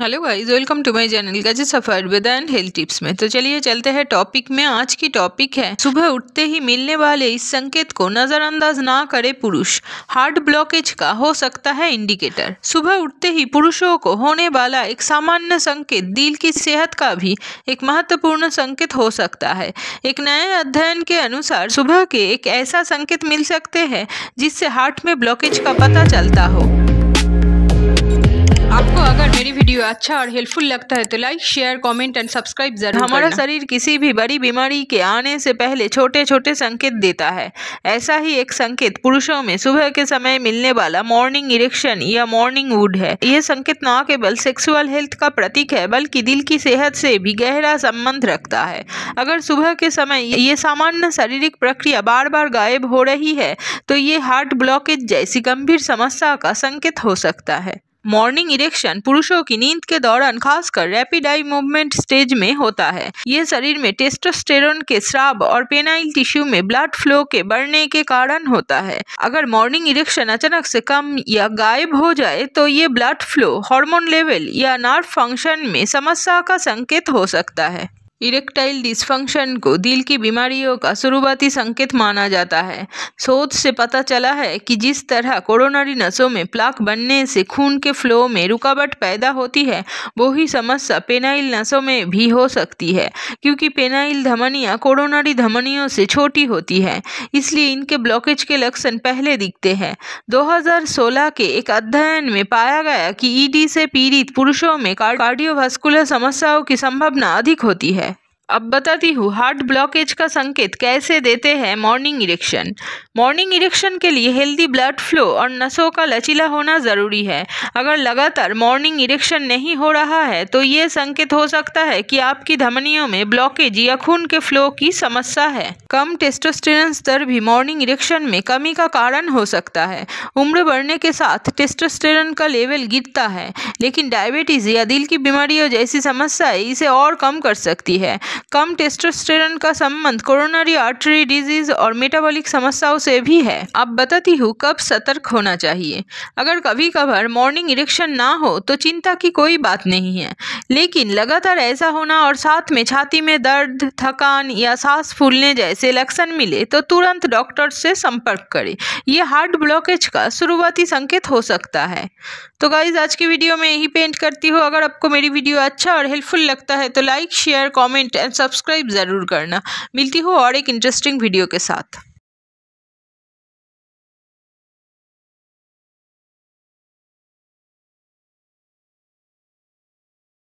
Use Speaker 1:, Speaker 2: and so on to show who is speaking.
Speaker 1: hello guys welcome to my channel गज सफर and health tips में तो चलिए चलते हैं टॉपिक में आज की टॉपिक है सुबह उठते ही मिलने वाले इस संकेत को नज़रअंदाज ना करे पुरुष हार्ट ब्लॉकेज का हो सकता है इंडिकेटर सुबह उठते ही पुरुषों को होने वाला एक सामान्य संकेत दिल की सेहत का भी एक महत्वपूर्ण संकेत हो सकता है एक नए अध्ययन के अनुसार सुबह के एक ऐसा संकेत मिल सकते हैं जिससे हार्ट में ब्लॉकेज का पता चलता हो वीडियो अच्छा और हेल्पफुल लगता है तो like share comment and subscribe जरूर हमारा शरीर किसी भी बड़ी बीमारी के आने से पहले छोटे छोटे संकेत देता है ऐसा ही एक संकेत पुरुषों में सुबह के समय मिलने वाला मॉर्निंग इरेक्शन या मॉर्निंग वुड है यह संकेत न केवल सेक्सुअल हेल्थ का प्रतीक है बल्कि दिल की सेहत से भी गहरा संबंध रखता है अगर सुबह के समय ये सामान्य शारीरिक प्रक्रिया बार बार गायब हो रही है तो ये हार्ट ब्लॉकेज जैसी गंभीर समस्या का संकेत हो सकता है मॉर्निंग इरेक्शन पुरुषों की नींद के दौरान खासकर रैपिड आई मूवमेंट स्टेज में होता है यह शरीर में टेस्टोस्टेरोन के श्राव और पेनाइल टिश्यू में ब्लड फ्लो के बढ़ने के कारण होता है अगर मॉर्निंग इरेक्शन अचानक से कम या गायब हो जाए तो ये ब्लड फ्लो हार्मोन लेवल या नर्व फंक्शन में समस्या का संकेत हो सकता है इरेक्टाइल डिसफंक्शन को दिल की बीमारियों का शुरुआती संकेत माना जाता है शोध से पता चला है कि जिस तरह कोरोनरी नसों में प्लाक बनने से खून के फ्लो में रुकावट पैदा होती है वही समस्या पेनाइल नसों में भी हो सकती है क्योंकि पेनाइल धमनियाँ कोरोनरी धमनियों से छोटी होती है इसलिए इनके ब्लॉकेज के लक्षण पहले दिखते हैं दो के एक अध्ययन में पाया गया कि ईडी से पीड़ित पुरुषों में कार्डियोवास्कुलर समस्याओं की संभावना अधिक होती है अब बताती हूँ हार्ट ब्लॉकेज का संकेत कैसे देते हैं मॉर्निंग इरेक्शन मॉर्निंग इरेक्शन के लिए हेल्दी ब्लड फ्लो और नसों का लचीला होना ज़रूरी है अगर लगातार मॉर्निंग इरेक्शन नहीं हो रहा है तो ये संकेत हो सकता है कि आपकी धमनियों में ब्लॉकेज या खून के फ्लो की समस्या है कम टेस्टोस्टेरन स्तर भी मॉर्निंग इरेक्शन में कमी का कारण हो सकता है उम्र बढ़ने के साथ टेस्टोस्टेरन का लेवल गिरता है लेकिन डायबिटीज़ या दिल की बीमारियों जैसी समस्याएँ इसे और कम कर सकती है कम टेस्टोस्टेरन का संबंध कोरोनरी आर्टरी डिजीज और मेटाबॉलिक समस्याओं से भी है आप बताती हूँ कब सतर्क होना चाहिए अगर कभी कभार मॉर्निंग इरेक्शन ना हो तो चिंता की कोई बात नहीं है लेकिन लगातार ऐसा होना और साथ में छाती में दर्द थकान या सांस फूलने जैसे लक्षण मिले तो तुरंत डॉक्टर से संपर्क करें यह हार्ट ब्लॉकेज का शुरुआती संकेत हो सकता है तो गाइज आज की वीडियो में यही पेंट करती हूँ अगर आपको मेरी वीडियो अच्छा और हेल्पफुल लगता है तो like share comment and subscribe ज़रूर करना मिलती हो और एक इंटरेस्टिंग वीडियो के साथ